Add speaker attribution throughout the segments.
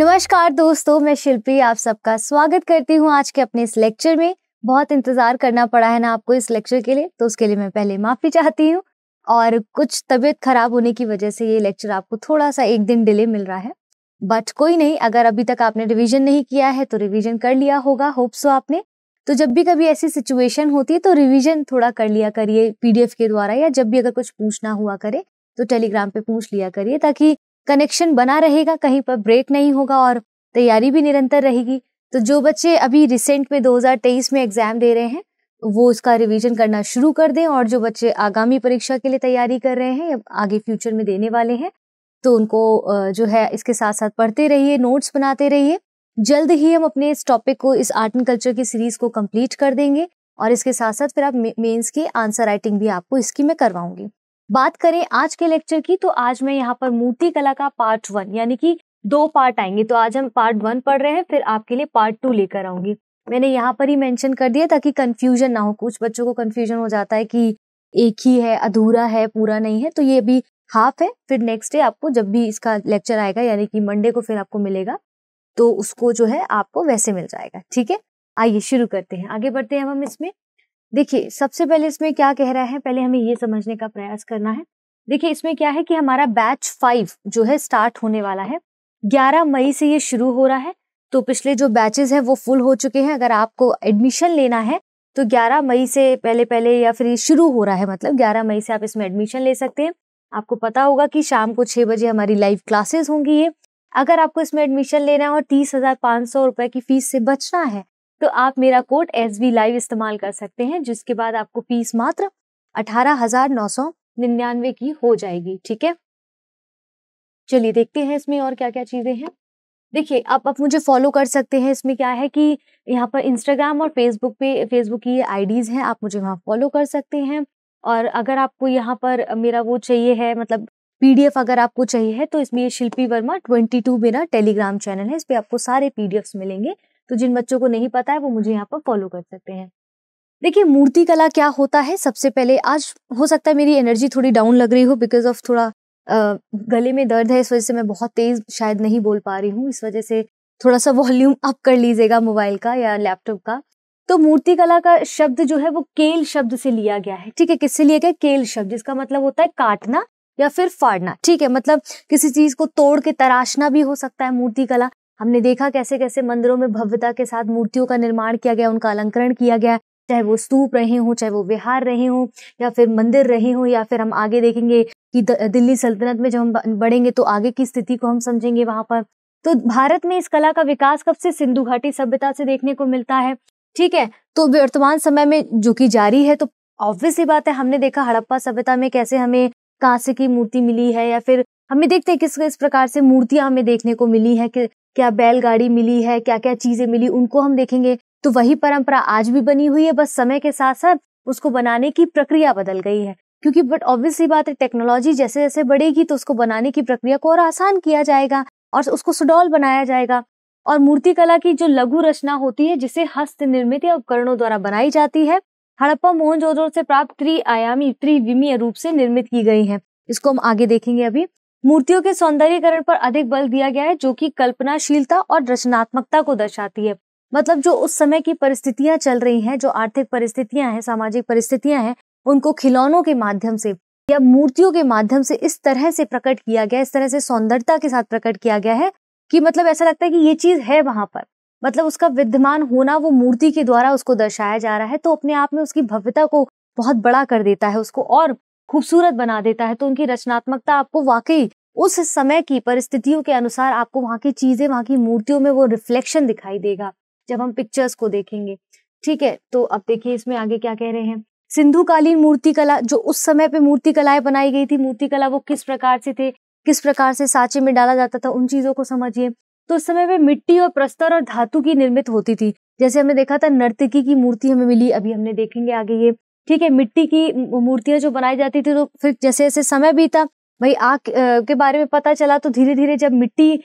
Speaker 1: नमस्कार दोस्तों मैं शिल्पी आप सबका स्वागत करती हूँ आज के अपने इस लेक्चर में बहुत इंतजार करना पड़ा है ना आपको इस लेक्चर के लिए तो उसके लिए मैं पहले माफी चाहती हूँ और कुछ तबीयत खराब होने की वजह से ये लेक्चर आपको थोड़ा सा एक दिन डिले मिल रहा है बट कोई नहीं अगर अभी तक आपने रिविजन नहीं किया है तो रिविजन कर लिया होगा होप सो आपने तो जब भी कभी ऐसी सिचुएशन होती है तो रिविज़न थोड़ा कर लिया करिए पीडीएफ के द्वारा या जब भी अगर कुछ पूछना हुआ करे तो टेलीग्राम पे पूछ लिया करिए ताकि कनेक्शन बना रहेगा कहीं पर ब्रेक नहीं होगा और तैयारी भी निरंतर रहेगी तो जो बच्चे अभी रिसेंट में 2023 में एग्जाम दे रहे हैं वो उसका रिवीजन करना शुरू कर दें और जो बच्चे आगामी परीक्षा के लिए तैयारी कर रहे हैं आगे फ्यूचर में देने वाले हैं तो उनको जो है इसके साथ साथ पढ़ते रहिए नोट्स बनाते रहिए जल्द ही हम अपने इस टॉपिक को इस आर्ट एंड कल्चर की सीरीज को कंप्लीट कर देंगे और इसके साथ साथ फिर आप मेंस के आंसर राइटिंग भी आपको इसकी मैं करवाऊंगी बात करें आज के लेक्चर की तो आज मैं यहाँ पर मूर्ति कला का पार्ट वन यानी कि दो पार्ट आएंगे तो आज हम पार्ट वन पढ़ रहे हैं फिर आपके लिए पार्ट टू लेकर आऊंगी मैंने यहाँ पर ही मेंशन कर दिया ताकि कंफ्यूजन ना हो कुछ बच्चों को कंफ्यूजन हो जाता है कि एक ही है अधूरा है पूरा नहीं है तो ये अभी हाफ है फिर नेक्स्ट डे आपको जब भी इसका लेक्चर आएगा यानी कि मंडे को फिर आपको मिलेगा तो उसको जो है आपको वैसे मिल जाएगा ठीक है आइए शुरू करते हैं आगे बढ़ते हैं हम इसमें देखिए सबसे पहले इसमें क्या कह रहा है पहले हमें ये समझने का प्रयास करना है देखिए इसमें क्या है कि हमारा बैच फाइव जो है स्टार्ट होने वाला है 11 मई से ये शुरू हो रहा है तो पिछले जो बैचेस हैं वो फुल हो चुके हैं अगर आपको एडमिशन लेना है तो 11 मई से पहले पहले या फिर ये शुरू हो रहा है मतलब 11 मई से आप इसमें एडमिशन ले सकते हैं आपको पता होगा कि शाम को छः बजे हमारी लाइव क्लासेस होंगी ये अगर आपको इसमें एडमिशन लेना है और तीस हज़ार पाँच सौ रुपये की फीस से बचना है तो आप मेरा कोड एस वी लाइव इस्तेमाल कर सकते हैं जिसके बाद आपको फीस मात्र अठारह हजार नौ सौ निन्यानवे की हो जाएगी ठीक है चलिए देखते हैं इसमें और क्या क्या चीज़ें हैं देखिए आप आप मुझे फॉलो कर सकते हैं इसमें क्या है कि यहाँ पर इंस्टाग्राम और फेसबुक पे फेसबुक की आईडीज़ हैं आप मुझे वहाँ फॉलो कर सकते हैं और अगर आपको यहाँ पर मेरा वो चाहिए है मतलब पीडीएफ अगर आपको चाहिए है तो इसमें शिल्पी वर्मा ट्वेंटी टू मेरा टेलीग्राम चैनल है इस पर आपको सारे पीडीएफ्स मिलेंगे तो जिन बच्चों को नहीं पता है वो मुझे यहाँ पर फॉलो कर सकते हैं देखिए मूर्ति कला क्या होता है सबसे पहले आज हो सकता है मेरी एनर्जी थोड़ी डाउन लग रही हो बिकॉज ऑफ थोड़ा गले में दर्द है इस वजह से मैं बहुत तेज शायद नहीं बोल पा रही हूँ इस वजह से थोड़ा सा वॉल्यूम अप कर लीजिएगा मोबाइल का या लैपटॉप का तो मूर्ति कला का शब्द जो है वो केल शब्द से लिया गया है ठीक है किससे लिया गया केल शब्द जिसका मतलब होता है काटना या फिर फाड़ना ठीक है मतलब किसी चीज को तोड़ के तराशना भी हो सकता है मूर्ति कला हमने देखा कैसे कैसे मंदिरों में भव्यता के साथ मूर्तियों का निर्माण किया गया उनका अलंकरण किया गया चाहे वो स्तूप रहे हों चाहे वो विहार रहे हों या फिर मंदिर रहे हों या फिर हम आगे देखेंगे कि दिल्ली सल्तनत में जब हम बढ़ेंगे तो आगे की स्थिति को हम समझेंगे वहाँ पर तो भारत में इस कला का विकास कब से सिंधु घाटी सभ्यता से देखने को मिलता है ठीक है तो वर्तमान समय में जो कि जारी है तो ऑब्वियसली बात है हमने देखा हड़प्पा सभ्यता में कैसे हमें कांसे की मूर्ति मिली है या फिर हमें देखते हैं किस किस प्रकार से मूर्तियां हमें देखने को मिली है कि क्या बैलगाड़ी मिली है क्या क्या चीजें मिली उनको हम देखेंगे तो वही परंपरा आज भी बनी हुई है बस समय के साथ साथ उसको बनाने की प्रक्रिया बदल गई है क्योंकि बट ऑब्वियसली बात है टेक्नोलॉजी जैसे जैसे बढ़ेगी तो उसको बनाने की प्रक्रिया को और आसान किया जाएगा और उसको सुडौल बनाया जाएगा और मूर्तिकला की जो लघु रचना होती है जिसे हस्त निर्मित या उपकरणों द्वारा बनाई जाती है हड़प्पा मोहनजोदड़ो से प्राप्त त्रिआयामी त्रिविमीय रूप से निर्मित की गई है इसको हम आगे देखेंगे अभी मूर्तियों के सौंदर्यकरण पर अधिक बल दिया गया है जो कि कल्पनाशीलता और रचनात्मकता को दर्शाती है मतलब जो उस समय की परिस्थितियां चल रही हैं जो आर्थिक परिस्थितियां हैं सामाजिक परिस्थितियां हैं उनको खिलौनों के माध्यम से या मूर्तियों के माध्यम से इस तरह से प्रकट किया गया इस तरह से सौंदर्यता के साथ प्रकट किया गया है कि मतलब ऐसा लगता है कि ये चीज है वहां पर मतलब उसका विद्यमान होना वो मूर्ति के द्वारा उसको दर्शाया जा रहा है तो अपने आप में उसकी भव्यता को बहुत बड़ा कर देता है उसको और खूबसूरत बना देता है तो उनकी रचनात्मकता आपको वाकई उस समय की परिस्थितियों के अनुसार आपको वहाँ की चीजें वहाँ की मूर्तियों में वो रिफ्लेक्शन दिखाई देगा जब हम पिक्चर्स को देखेंगे ठीक है तो अब देखिए इसमें आगे क्या कह रहे हैं सिंधु कालीन मूर्ति कला जो उस समय पे मूर्ति कलाएं बनाई गई थी मूर्ति कला वो किस प्रकार से थे किस प्रकार से सांचे में डाला जाता था उन चीजों को समझिए तो उस समय पे मिट्टी और प्रस्तर और धातु की निर्मित होती थी जैसे हमने देखा था नर्तकी की मूर्ति हमें मिली अभी हमने देखेंगे आगे ये ठीक है मिट्टी की मूर्तियां जो बनाई जाती थी तो फिर जैसे जैसे समय बीता भाई आग के बारे में पता चला तो धीरे धीरे जब मिट्टी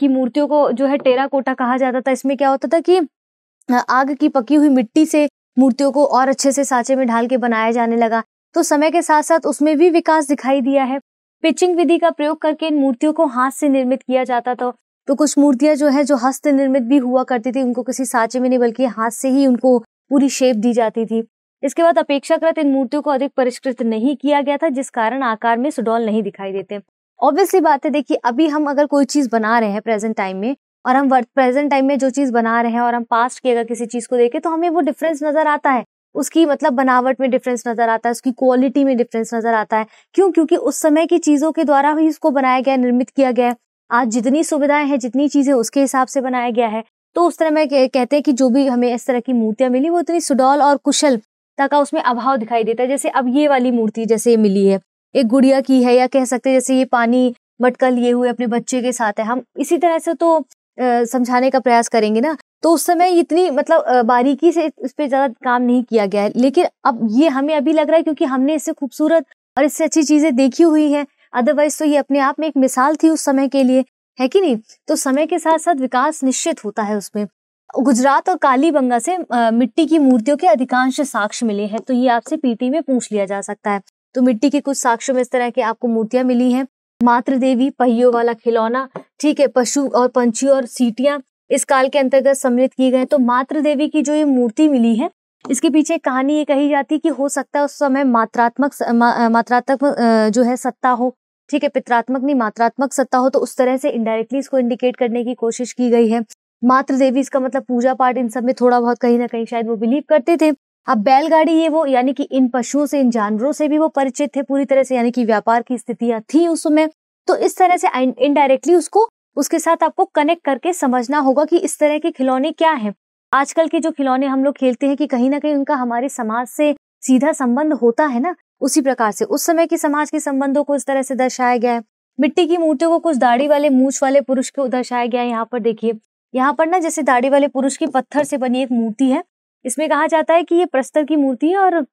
Speaker 1: की मूर्तियों को जो है टेरा कोटा कहा जाता था इसमें क्या होता था कि आग की पकी हुई मिट्टी से मूर्तियों को और अच्छे से सांचे में ढाल के बनाया जाने लगा तो समय के साथ साथ उसमें भी विकास दिखाई दिया है पिचिंग विधि का प्रयोग करके इन मूर्तियों को हाथ से निर्मित किया जाता था तो कुछ मूर्तियां जो है जो हस्त निर्मित भी हुआ करती थी उनको किसी सांचे में नहीं बल्कि हाथ से ही उनको पूरी शेप दी जाती थी इसके बाद अपेक्षाकृत इन मूर्तियों को अधिक परिष्कृत नहीं किया गया था जिस कारण आकार में सुडौल नहीं दिखाई देते ऑब्वियसली बात है देखिए अभी हम अगर कोई चीज बना रहे हैं प्रेजेंट टाइम में और हम प्रेजेंट टाइम में जो चीज बना रहे हैं और हम पास्ट की अगर किसी चीज को देखें तो हमें वो डिफरेंस नजर आता है उसकी मतलब बनावट में डिफरेंस नजर आता है उसकी क्वालिटी में डिफरेंस नजर आता है क्यों क्योंकि उस समय की चीजों के द्वारा ही इसको बनाया गया निर्मित किया गया है आज जितनी सुविधाएं हैं जितनी चीजें उसके हिसाब से बनाया गया है तो उस तरह में कहते हैं कि जो भी हमें इस तरह की मूर्तियां मिली वो इतनी सुडौल और कुशल का उसमें अभाव दिखाई देता है जैसे अब ये वाली मूर्ति जैसे ये मिली है एक गुड़िया की है या कह सकते हैं जैसे ये पानी मटका लिए हुए अपने बच्चे के साथ है हम इसी तरह से तो समझाने का प्रयास करेंगे ना तो उस समय इतनी मतलब बारीकी से इस पर ज़्यादा काम नहीं किया गया है लेकिन अब ये हमें अभी लग रहा है क्योंकि हमने इससे खूबसूरत और इससे अच्छी चीज़ें देखी हुई हैं अदरवाइज तो ये अपने आप में एक मिसाल थी उस समय के लिए है कि नहीं तो समय के साथ साथ विकास निश्चित होता है उसमें गुजरात और कालीबंगा से मिट्टी की मूर्तियों के अधिकांश साक्ष्य मिले हैं तो ये आपसे पीटी में पूछ लिया जा सकता है तो मिट्टी के कुछ साक्ष्यों में इस तरह की आपको मूर्तियां मिली हैं मातृ देवी पहियों वाला खिलौना ठीक है पशु और पंछी और सीटियां इस काल के अंतर्गत सम्मिलित किए गए तो मातृ देवी की जो ये मूर्ति मिली है इसके पीछे कहानी ये कही जाती है कि हो सकता है उस समय मात्रात्मक मा, मात्रात्मक जो है सत्ता हो ठीक है पित्रात्मक नहीं मात्रात्मक सत्ता हो तो उस तरह से इनडायरेक्टली इसको इंडिकेट करने की कोशिश की गई है मात्र देवी इसका मतलब पूजा पाठ इन सब में थोड़ा बहुत कहीं ना कहीं शायद वो बिलीव करते थे अब बैलगाड़ी ये वो यानी कि इन पशुओं से इन जानवरों से भी वो परिचित थे पूरी तरह से यानी कि व्यापार की स्थितियां थी उस समय तो इस तरह से इनडायरेक्टली उसको उसके साथ आपको कनेक्ट करके समझना होगा कि इस तरह के खिलौने क्या है आजकल के जो खिलौने हम लोग खेलते हैं कि कहीं ना कहीं उनका हमारे समाज से सीधा संबंध होता है ना उसी प्रकार से उस समय के समाज के संबंधों को इस तरह से दर्शाया गया है मिट्टी की मूर्तियों को कुछ दाढ़ी वाले मूछ वाले पुरुष को दर्शाया गया है यहाँ पर देखिए यहाँ पर ना जैसे दाढ़ी वाले पुरुष की पत्थर से बनी एक मूर्ति है इसमें कहा जाता है कि ये प्रस्तर की मूर्ति है और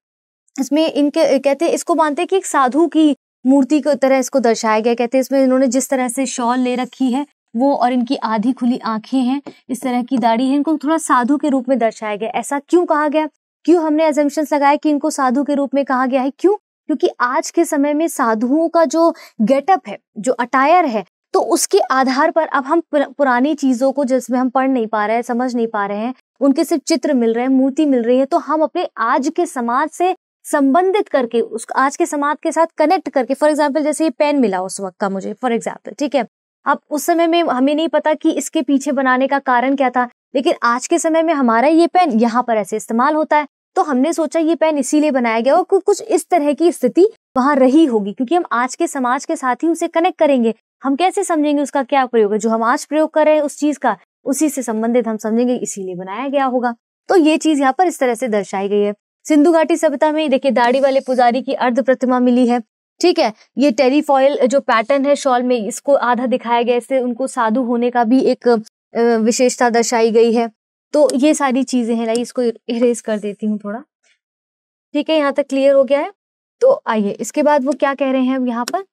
Speaker 1: इसमें इनके कहते हैं इसको मानते हैं कि एक साधु की मूर्ति की तरह इसको दर्शाया गया कहते हैं इसमें इन्होंने जिस तरह से शॉल ले रखी है वो और इनकी आधी खुली आंखें हैं इस तरह की दाढ़ी है इनको थोड़ा साधु के रूप में दर्शाया गया ऐसा क्यों कहा गया क्यों हमने एजम्पन्स लगाया कि इनको साधु के रूप में कहा गया है क्यों क्योंकि आज के समय में साधुओं का जो गेटअप है जो अटायर है तो उसके आधार पर अब हम पुरानी चीज़ों को जिसमें हम पढ़ नहीं पा रहे हैं समझ नहीं पा रहे हैं उनके सिर्फ चित्र मिल रहे हैं मूर्ति मिल रही है तो हम अपने आज के समाज से संबंधित करके उस आज के समाज के साथ कनेक्ट करके फॉर एग्जाम्पल जैसे ये पेन मिला उस वक्त का मुझे फॉर एग्जाम्पल ठीक है अब उस समय में हमें नहीं पता कि इसके पीछे बनाने का कारण क्या था लेकिन आज के समय में हमारा ये पेन यहाँ पर ऐसे इस्तेमाल होता है तो हमने सोचा ये पेन इसीलिए बनाया गया और कुछ इस तरह की स्थिति वहां रही होगी क्योंकि हम आज के समाज के साथ ही उसे कनेक्ट करेंगे हम कैसे समझेंगे उसका क्या प्रयोग है जो हम आज प्रयोग कर रहे हैं उस चीज का उसी से संबंधित हम समझेंगे इसीलिए बनाया गया होगा तो ये चीज यहाँ पर इस तरह से दर्शाई गई है सिंधु घाटी सभ्यता में देखिए दाढ़ी वाले पुजारी की अर्ध प्रतिमा मिली है ठीक है ये टेरीफॉयल जो पैटर्न है शॉल में इसको आधा दिखाया गया इससे उनको साधु होने का भी एक विशेषता दर्शाई गई है तो ये सारी चीजें हैं लाई इसको इरेज कर देती हूँ थोड़ा ठीक है यहाँ तक क्लियर हो गया है तो आइए इसके बाद वो क्या कह रहे हैं यहाँ पर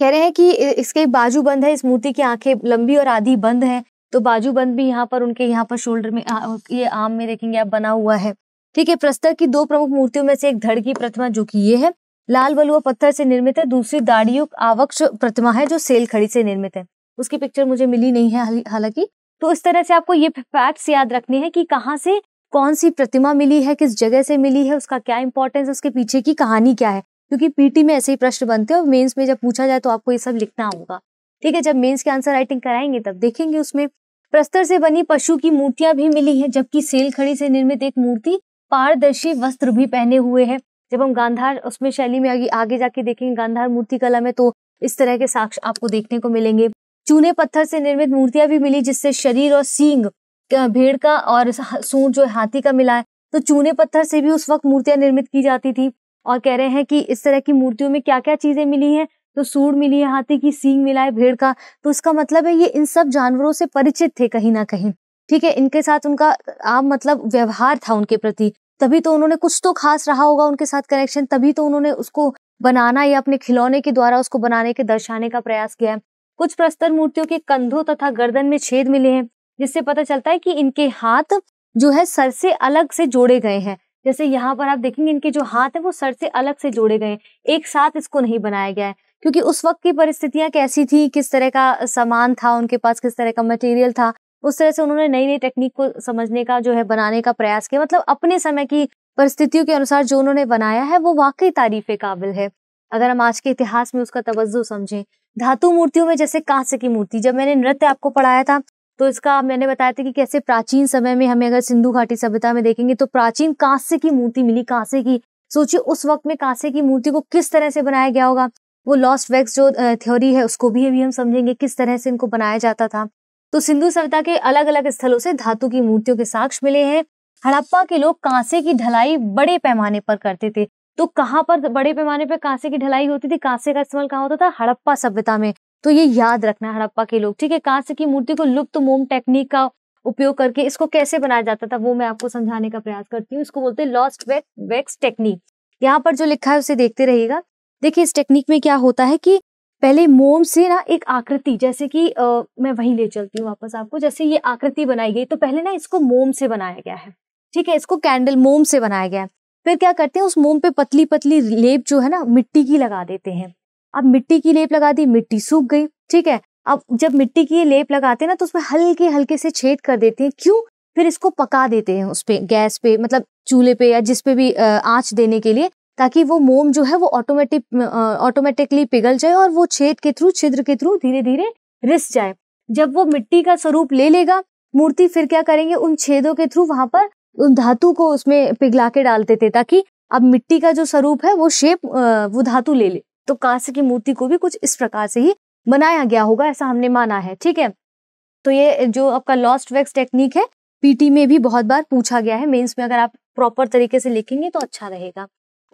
Speaker 1: कह रहे हैं कि इसके बाजू बंद है इस मूर्ति की आंखें लंबी और आधी बंद है तो बाजू बंद भी यहाँ पर उनके यहाँ पर शोल्डर में ये आम में देखेंगे आप बना हुआ है ठीक है प्रस्तर की दो प्रमुख मूर्तियों में से एक धड़ की प्रतिमा जो कि ये है लाल बलुआ पत्थर से निर्मित है दूसरी दाढ़ियों आवक्ष प्रतिमा है जो सेल खड़ी से निर्मित है उसकी पिक्चर मुझे मिली नहीं है हालांकि तो इस तरह से आपको ये फैक्ट्स याद रखने हैं कि कहाँ से कौन सी प्रतिमा मिली है किस जगह से मिली है उसका क्या इंपॉर्टेंस है उसके पीछे की कहानी क्या है क्योंकि पीटी में ऐसे ही प्रश्न बनते हैं और मेंस में जब पूछा जाए तो आपको ये सब लिखना होगा ठीक है जब मेंस के आंसर राइटिंग कराएंगे तब देखेंगे उसमें प्रस्तर से बनी पशु की मूर्तियां भी मिली हैं जबकि सेल खड़ी से निर्मित एक मूर्ति पारदर्शी वस्त्र भी पहने हुए है जब हम गांधार उसमें शैली में आगे, जाके देखेंगे गांधार मूर्ति कला में तो इस तरह के साक्ष आपको देखने को मिलेंगे चूने पत्थर से निर्मित मूर्तियां भी मिली जिससे शरीर और सींग भेड़ का और सूर जो हाथी का मिला है तो चूने पत्थर से भी उस वक्त मूर्तियां निर्मित की जाती थी और कह रहे हैं कि इस तरह की मूर्तियों में क्या क्या चीजें मिली हैं तो सूर मिली है हाथी की सींग मिला है भेड़ का तो इसका मतलब है ये इन सब जानवरों से परिचित थे कहीं ना कहीं ठीक है इनके साथ उनका आम मतलब व्यवहार था उनके प्रति तभी तो उन्होंने कुछ तो खास रहा होगा उनके साथ कनेक्शन तभी तो उन्होंने उसको बनाना या अपने खिलौने के द्वारा उसको बनाने के दर्शाने का प्रयास किया है कुछ प्रस्तर मूर्तियों के कंधों तथा गर्दन में छेद मिले हैं जिससे पता चलता है कि इनके हाथ जो है सर से अलग से जोड़े गए हैं जैसे यहाँ पर आप देखेंगे इनके जो हाथ है वो सर से अलग से जोड़े गए एक साथ इसको नहीं बनाया गया है क्योंकि उस वक्त की परिस्थितियां कैसी थी किस तरह का सामान था उनके पास किस तरह का मटेरियल था उस तरह से उन्होंने नई नई टेक्निक को समझने का जो है बनाने का प्रयास किया मतलब अपने समय की परिस्थितियों के अनुसार जो उन्होंने बनाया है वो वाकई तारीफ काबिल है अगर हम आज के इतिहास में उसका तवज्जो समझें धातु मूर्तियों में जैसे कांस्य की मूर्ति जब मैंने नृत्य आपको पढ़ाया था तो इसका मैंने बताया था कि कैसे प्राचीन समय में हमें अगर सिंधु घाटी सभ्यता में देखेंगे तो प्राचीन कांसे की मूर्ति मिली कांसे की सोचिए उस वक्त में कांसे की मूर्ति को किस तरह से बनाया गया होगा वो लॉस्ट वैक्स जो थ्योरी है उसको भी अभी हम समझेंगे किस तरह से इनको बनाया जाता था तो सिंधु सभ्यता के अलग अलग स्थलों से धातु की मूर्तियों के साक्ष मिले हैं हड़प्पा के लोग कांसे की ढलाई बड़े पैमाने पर करते थे तो कहाँ पर बड़े पैमाने पर कांसे की ढलाई होती थी कांसे का इस्तेमाल कहाँ होता था हड़प्पा सभ्यता में तो ये याद रखना हड़प्पा के लोग ठीक है कांस्य की मूर्ति को लुप्त तो मोम टेक्निक का उपयोग करके इसको कैसे बनाया जाता था वो मैं आपको समझाने का प्रयास करती हूँ इसको बोलते हैं लॉस्ट वेक्स वेक्स टेक्निक यहाँ पर जो लिखा है उसे देखते रहिएगा देखिए इस टेक्निक में क्या होता है कि पहले मोम से ना एक आकृति जैसे कि आ, मैं वहीं ले चलती हूँ वापस आपको जैसे ये आकृति बनाई गई तो पहले ना इसको मोम से बनाया गया है ठीक है इसको कैंडल मोम से बनाया गया है फिर क्या करते हैं उस मोम पे पतली पतली लेप जो है ना मिट्टी की लगा देते हैं अब मिट्टी की लेप लगा दी मिट्टी सूख गई ठीक है अब जब मिट्टी की लेप लगाते हैं ना तो उसमें हल्के हल्के से छेद कर देते हैं क्यों फिर इसको पका देते हैं उस पर गैस पे मतलब चूल्हे पे या जिस पे भी आँच देने के लिए ताकि वो मोम जो है वो ऑटोमेटिक ऑटोमेटिकली पिघल जाए और वो छेद के थ्रू छिद्र के थ्रू धीरे धीरे रिस जाए जब वो मिट्टी का स्वरूप ले लेगा मूर्ति फिर क्या करेंगे उन छेदों के थ्रू वहां पर उन धातु को उसमें पिघला के डालते थे ताकि अब मिट्टी का जो स्वरूप है वो शेप वो धातु ले ले तो कांस्य की मूर्ति को भी कुछ इस प्रकार से ही बनाया गया होगा ऐसा हमने माना है ठीक है तो ये जो आपका लॉस्ट वैक्स टेक्निक है पीटी में भी बहुत बार पूछा गया है मेंस में अगर आप प्रॉपर तरीके से लिखेंगे तो अच्छा रहेगा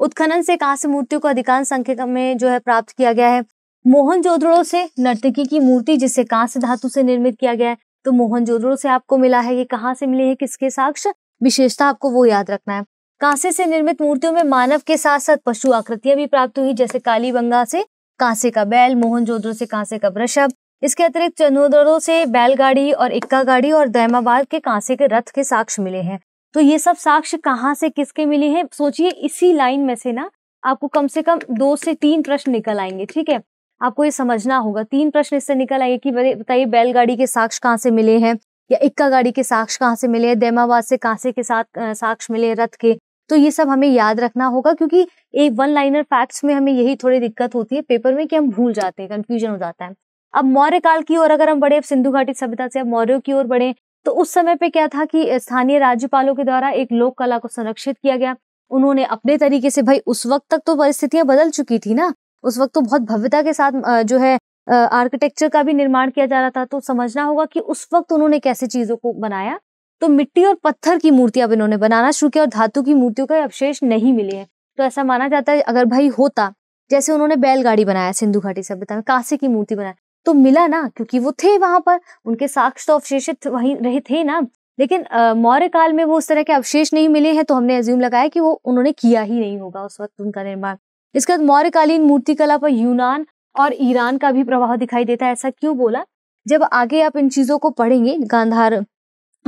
Speaker 1: उत्खनन से कांस्य मूर्तियों को अधिकांश संख्या में जो है प्राप्त किया गया है मोहनजोदड़ो से नर्तकी की मूर्ति जिसे कांस्य धातु से निर्मित किया गया है तो मोहनजोदड़ो से आपको मिला है ये कहाँ से मिली है किसके साक्ष्य विशेषता आपको वो याद रखना है कांसे से निर्मित मूर्तियों में मानव के साथ साथ पशु आकृतियां भी प्राप्त हुई जैसे कालीबंगा से कांसे का बैल मोहन से कांसे का वृषभ इसके अतिरिक्त चनोदरों से बैलगाड़ी और इक्का गाड़ी और दैमाबाद के कांसे के रथ के साक्ष्य मिले हैं तो ये सब साक्ष्य कहाँ से किसके मिले हैं सोचिए इसी लाइन में से ना आपको कम से कम दो से तीन प्रश्न निकल आएंगे ठीक है आपको ये समझना होगा तीन प्रश्न इससे निकल आएंगे कि बताइए बैलगाड़ी के साक्ष्य कहाँ से मिले हैं या इक्का गाड़ी के साक्ष्य कहाँ से मिले हैं दैमाबाद से कांसे के साथ साक्ष्य मिले रथ के तो ये सब हमें याद रखना होगा क्योंकि एक वन लाइनर फैक्ट्स में हमें यही थोड़ी दिक्कत होती है पेपर में कि हम भूल जाते हैं कंफ्यूजन हो जाता है अब मौर्य काल की ओर अगर हम बढ़े सिंधु घाटी सभ्यता से अब मौर्यों की ओर बढ़े तो उस समय पे क्या था कि स्थानीय राज्यपालों के द्वारा एक लोक कला को संरक्षित किया गया उन्होंने अपने तरीके से भाई उस वक्त तक तो परिस्थितियां बदल चुकी थी ना उस वक्त तो बहुत भव्यता के साथ जो है आर्किटेक्चर का भी निर्माण किया जा रहा था तो समझना होगा कि उस वक्त उन्होंने कैसे चीजों को बनाया तो मिट्टी और पत्थर की मूर्तियां अब इन्होंने बनाना शुरू किया और धातु की मूर्तियों का अवशेष नहीं मिले हैं तो ऐसा माना जाता है अगर भाई होता जैसे उन्होंने बैलगाड़ी बनाया सिंधु घाटी सभ्यता में कांसे की मूर्ति बनाया तो मिला ना क्योंकि वो थे वहां पर उनके साक्ष तो अवशेषित वही रहे थे ना लेकिन मौर्य काल में वो उस तरह के अवशेष नहीं मिले हैं तो हमने एज्यूम लगाया कि वो उन्होंने किया ही नहीं होगा उस वक्त उनका निर्माण इसके बाद मौर्यकालीन मूर्तिकला पर यूनान और ईरान का भी प्रभाव दिखाई देता है ऐसा क्यों बोला जब आगे आप इन चीजों को पढ़ेंगे गांधार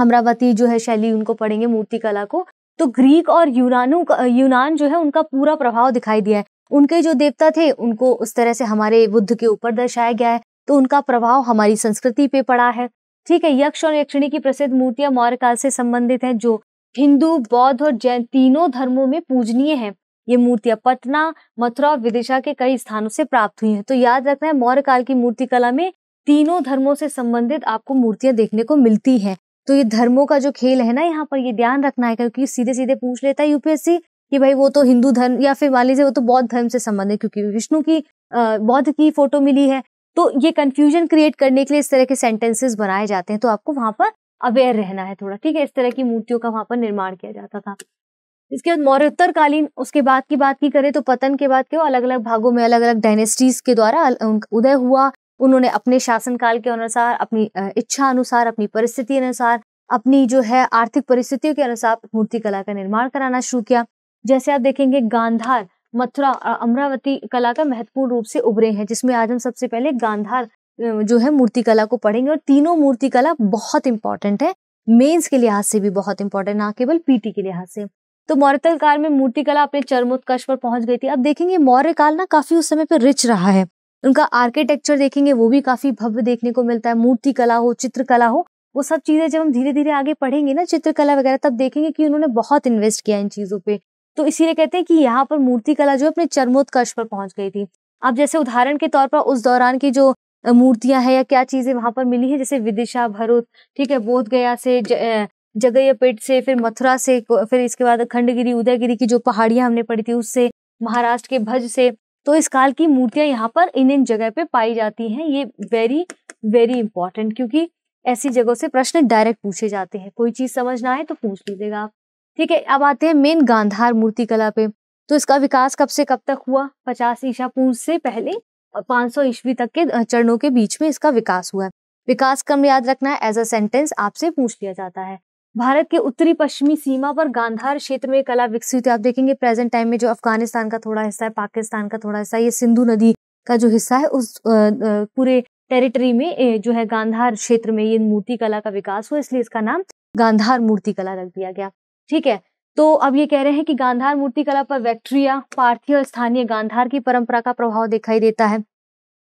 Speaker 1: अमरावती जो है शैली उनको पढ़ेंगे मूर्ति कला को तो ग्रीक और यूनानों का यूनान जो है उनका पूरा प्रभाव दिखाई दिया है उनके जो देवता थे उनको उस तरह से हमारे बुद्ध के ऊपर दर्शाया गया है तो उनका प्रभाव हमारी संस्कृति पे पड़ा है ठीक है यक्ष और यक्षिणी की प्रसिद्ध मूर्तियां मौर्य काल से संबंधित हैं जो हिंदू बौद्ध और जैन तीनों धर्मों में पूजनीय हैं ये मूर्तियां पटना मथुरा और विदिशा के कई स्थानों से प्राप्त हुई हैं तो याद रखना है मौर्य काल की मूर्ति कला में तीनों धर्मों से संबंधित आपको मूर्तियां देखने को मिलती हैं तो ये धर्मों का जो खेल है ना यहाँ पर ये ध्यान रखना है क्योंकि सीधे सीधे पूछ लेता है यूपीएससी कि भाई वो तो हिंदू धर्म या फिर मान लीजिए वो तो बौद्ध धर्म से संबंधित क्योंकि विष्णु की बौद्ध की फोटो मिली है तो ये कंफ्यूजन क्रिएट करने के लिए इस तरह के सेंटेंसेस बनाए जाते हैं तो आपको वहां पर अवेयर रहना है थोड़ा ठीक है इस तरह की मूर्तियों का वहां पर निर्माण किया जाता था इसके बाद मौर्योत्तरकालीन उसके बाद की बात की करें तो पतन के बाद क्यों अलग अलग भागों में अलग अलग डायनेस्टीज के द्वारा उदय हुआ उन्होंने अपने शासनकाल के अनुसार अपनी इच्छा अनुसार अपनी परिस्थिति अनुसार अपनी जो है आर्थिक परिस्थितियों के अनुसार मूर्ति कला का निर्माण कराना शुरू किया जैसे आप देखेंगे गांधार मथुरा और अमरावती कला का महत्वपूर्ण रूप से उभरे हैं जिसमें आज हम सबसे पहले गांधार जो है मूर्ति कला को पढ़ेंगे और तीनों मूर्ति कला बहुत इंपॉर्टेंट है मेंस के लिहाज से भी बहुत इंपॉर्टेंट ना केवल पीटी के लिहाज से तो मौर्यल काल में मूर्ति कला अपने चरमोत्कर्ष पर पहुंच गई थी अब देखेंगे मौर्य काल ना काफी उस समय पर रिच रहा है उनका आर्किटेक्चर देखेंगे वो भी काफी भव्य देखने को मिलता है मूर्ति कला हो चित्रकला हो वो सब चीजें जब हम धीरे धीरे आगे पढ़ेंगे ना चित्रकला वगैरह तब देखेंगे कि उन्होंने बहुत इन्वेस्ट किया इन चीजों पे तो इसीलिए कहते हैं कि यहाँ पर मूर्ति कला जो अपने चरमोत्कर्ष पर पहुंच गई थी अब जैसे उदाहरण के तौर पर उस दौरान की जो मूर्तियां हैं या क्या चीजें वहां पर मिली है जैसे विदिशा भरूत ठीक है बोध गया से जगैयापेट से फिर मथुरा से फिर इसके बाद खंडगिरी उदयगिरी की जो पहाड़ियां हमने पढ़ी थी उससे महाराष्ट्र के भज से तो इस काल की मूर्तियां यहाँ पर इन इन जगह पे पाई जाती हैं ये वेरी वेरी इंपॉर्टेंट क्योंकि ऐसी जगहों से प्रश्न डायरेक्ट पूछे जाते हैं कोई चीज समझ ना आए तो पूछ लीजिएगा आप ठीक है अब आते हैं मेन गांधार मूर्तिकला पे तो इसका विकास कब से कब तक हुआ पचास ईशा पूर्व से पहले और सौ ईस्वी तक के चरणों के बीच में इसका विकास हुआ है विकास क्रम याद रखना है एज अ सेंटेंस आपसे पूछ लिया जाता है भारत के उत्तरी पश्चिमी सीमा पर गांधार क्षेत्र में कला विकसित आप देखेंगे प्रेजेंट टाइम में जो अफगानिस्तान का थोड़ा हिस्सा है पाकिस्तान का थोड़ा हिस्सा ये सिंधु नदी का जो हिस्सा है उस पूरे टेरिटरी में जो है गांधार क्षेत्र में ये मूर्ति कला का विकास हुआ इसलिए इसका नाम गांधार मूर्ति कला रख दिया गया ठीक है तो अब ये कह रहे हैं कि गांधार मूर्ति कला पर वैक्ट्रिया पार्थिव और स्थानीय गांधार की परंपरा का प्रभाव दिखाई देता है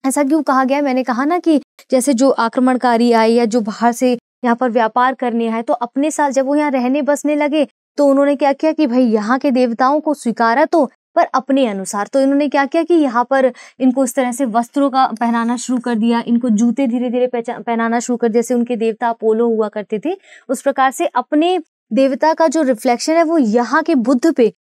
Speaker 1: ऐसा क्यों कहा गया मैंने कहा ना कि जैसे जो आक्रमणकारी आए या जो बाहर से यहाँ पर व्यापार करने आए तो अपने साथ जब वो यहाँ रहने बसने लगे तो उन्होंने क्या किया कि भाई यहाँ के देवताओं को स्वीकारा तो पर अपने अनुसार तो इन्होंने क्या किया कि यहाँ पर इनको इस तरह से वस्त्रों का पहनाना शुरू कर दिया इनको जूते धीरे धीरे पहनाना शुरू कर दिया जैसे उनके देवता अपोलो हुआ करते थे उस प्रकार से अपने देवता का जो रिफ्लेक्शन है वो यहाँ के बुद्ध पे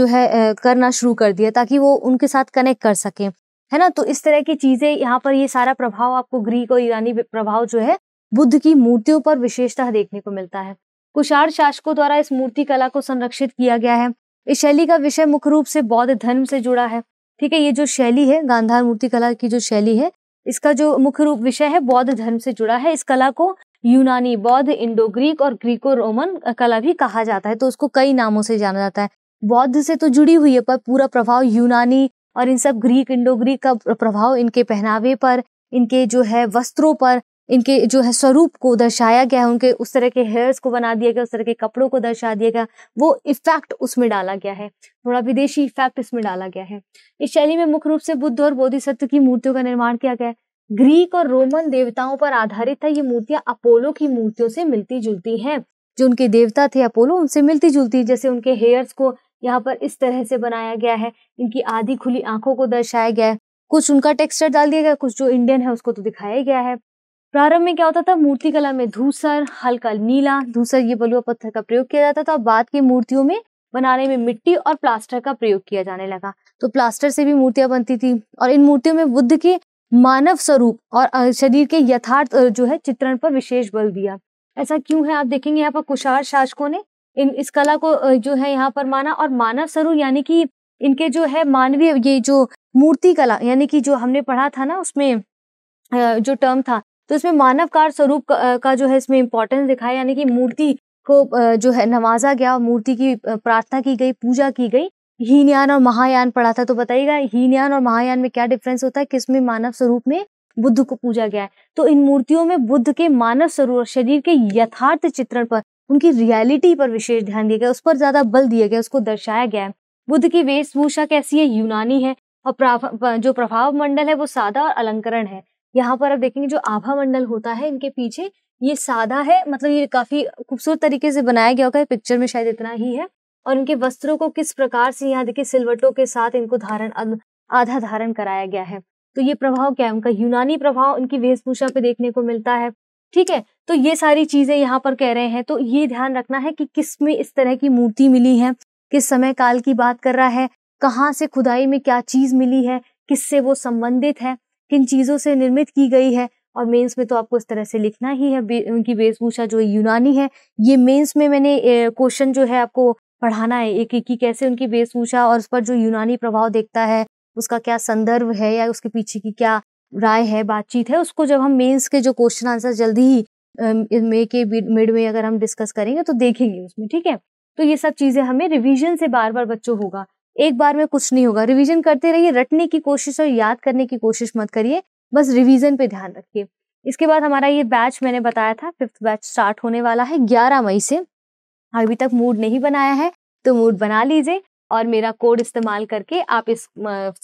Speaker 1: जो है करना शुरू कर दिया ताकि वो उनके साथ कनेक्ट कर सकें है ना तो इस तरह की चीजें यहाँ पर ये सारा प्रभाव आपको ग्रीक और ईरानी प्रभाव जो है बुद्ध की मूर्तियों पर विशेषता देखने को मिलता है कुशाण शासकों द्वारा इस मूर्ति कला को संरक्षित किया गया है इस शैली का विषय मुख्य रूप से बौद्ध धर्म से जुड़ा है ठीक है ये जो शैली है गांधार मूर्ति कला की जो शैली है इसका जो मुख्य रूप विषय है बौद्ध धर्म से जुड़ा है इस कला को यूनानी बौद्ध इंडो ग्रीक और ग्रीको रोमन कला भी कहा जाता है तो उसको कई नामों से जाना जाता है बौद्ध से तो जुड़ी हुई है पर पूरा प्रभाव यूनानी और इन सब ग्रीक इंडो ग्रीक का प्रभाव इनके पहनावे पर इनके जो है वस्त्रों पर इनके जो है स्वरूप को दर्शाया गया है उनके उस तरह के हेयर्स को बना दिया गया उस तरह के कपड़ों को दर्शा दिया गया वो इफेक्ट उसमें डाला गया है थोड़ा विदेशी इफेक्ट इसमें डाला गया है इस शैली में मुख्य रूप से बुद्ध और बोधिसत्व की मूर्तियों का निर्माण किया गया है ग्रीक और रोमन देवताओं पर आधारित था ये मूर्तियां अपोलो की मूर्तियों से मिलती जुलती हैं जो उनके देवता थे अपोलो उनसे मिलती जुलती जैसे उनके हेयर्स को यहाँ पर इस तरह से बनाया गया है इनकी आधी खुली आंखों को दर्शाया गया है कुछ उनका टेक्सचर डाल दिया गया कुछ जो इंडियन है उसको तो दिखाया गया है प्रारंभ में क्या होता था मूर्ति कला में धूसर हल्का नीला धूसर ये बलुआ पत्थर का प्रयोग किया जाता था और बाद की मूर्तियों में बनाने में मिट्टी और प्लास्टर का प्रयोग किया जाने लगा तो प्लास्टर से भी मूर्तियां बनती थी और इन मूर्तियों में बुद्ध के मानव स्वरूप और शरीर के यथार्थ जो है चित्रण पर विशेष बल दिया ऐसा क्यों है आप देखेंगे यहाँ पर कुशार शासकों ने इन इस कला को जो है यहाँ पर माना और मानव स्वरूप यानी कि इनके जो है मानवीय ये जो मूर्ति कला यानी कि जो हमने पढ़ा था ना उसमें जो टर्म था तो इसमें मानव कार स्वरूप का, का जो है इसमें इम्पोर्टेंस दिखाया यानी कि मूर्ति को जो है नवाजा गया मूर्ति की प्रार्थना की गई पूजा की गई हीनयान और महायान पढ़ा था तो बताइएगा हीनयान और महायान में क्या डिफरेंस होता है किसमें मानव स्वरूप में बुद्ध को पूजा गया है तो इन मूर्तियों में बुद्ध के मानव स्वरूप शरीर के यथार्थ चित्रण पर उनकी रियलिटी पर विशेष ध्यान दिया गया उस पर ज्यादा बल दिया गया उसको दर्शाया गया है बुद्ध की वेशभूषा कैसी है यूनानी है और जो प्रभाव मंडल है वो सादा और अलंकरण है यहाँ पर आप देखेंगे जो आभा मंडल होता है इनके पीछे ये सादा है मतलब ये काफी खूबसूरत तरीके से बनाया गया होगा पिक्चर में शायद इतना ही है और इनके वस्त्रों को किस प्रकार से यहाँ देखिए सिलवटों के साथ इनको धारण आधा धारण कराया गया है तो ये प्रभाव क्या है उनका यूनानी प्रभाव उनकी वेशभूषा पे देखने को मिलता है ठीक है तो ये सारी चीजें यहाँ पर कह रहे हैं तो ये ध्यान रखना है कि किस में इस तरह की मूर्ति मिली है किस समय काल की बात कर रहा है कहाँ से खुदाई में क्या चीज मिली है किससे वो संबंधित है किन चीज़ों से निर्मित की गई है और मेंस में तो आपको इस तरह से लिखना ही है उनकी वेशभूषा जो यूनानी है ये मेंस में मैंने क्वेश्चन जो है आपको पढ़ाना है एक एक की कैसे उनकी वेशभूषा और उस पर जो यूनानी प्रभाव देखता है उसका क्या संदर्भ है या उसके पीछे की क्या राय है बातचीत है उसको जब हम मेंस के जो क्वेश्चन आंसर जल्दी ही मे के मिड में अगर हम डिस्कस करेंगे तो देखेंगे उसमें ठीक है तो ये सब चीज़ें हमें रिविजन से बार बार बच्चों होगा एक बार में कुछ नहीं होगा रिवीजन करते रहिए रटने की कोशिश और याद करने की कोशिश मत करिए बस रिवीजन पे ध्यान रखिए इसके बाद हमारा ये बैच मैंने बताया था फिफ्थ बैच स्टार्ट होने वाला है ग्यारह मई से अभी तक मूड नहीं बनाया है तो मूड बना लीजिए और मेरा कोड इस्तेमाल करके आप इस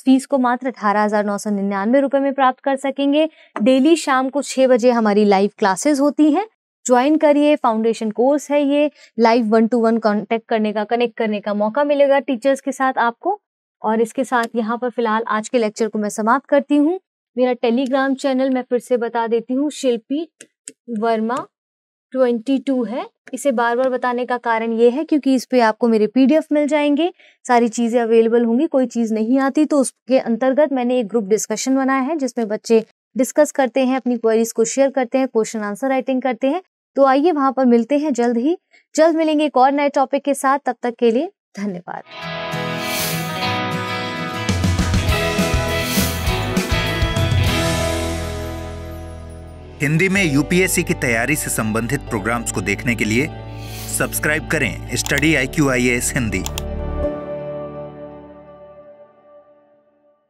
Speaker 1: फीस को मात्र अठारह हजार नौ सौ निन्यानवे रुपये में प्राप्त कर सकेंगे डेली शाम को छः बजे हमारी लाइव क्लासेस होती हैं ज्वाइन करिए फाउंडेशन कोर्स है ये live one to one contact करने का कनेक्ट करने का मौका मिलेगा टीचर्स के साथ आपको और इसके साथ यहाँ पर फिलहाल आज के लेक्चर को मैं समाप्त करती हूँ मेरा टेलीग्राम चैनल मैं फिर से बता देती हूँ शिल्पी वर्मा ट्वेंटी टू है इसे बार बार बताने का कारण ये है क्योंकि इस पर आपको मेरे पीडीएफ मिल जाएंगे सारी चीज़ें अवेलेबल होंगी कोई चीज़ नहीं आती तो उसके अंतर्गत मैंने एक ग्रुप डिस्कशन बनाया है जिसमें बच्चे डिस्कस करते हैं अपनी क्वेरीज को शेयर करते हैं क्वेश्चन आंसर राइटिंग करते हैं तो आइए वहां पर मिलते हैं जल्द ही जल्द मिलेंगे एक और नए टॉपिक के साथ तब तक के लिए धन्यवाद हिंदी में यूपीएससी की तैयारी से संबंधित प्रोग्राम्स को देखने के लिए सब्सक्राइब करें study I Q I S Hindi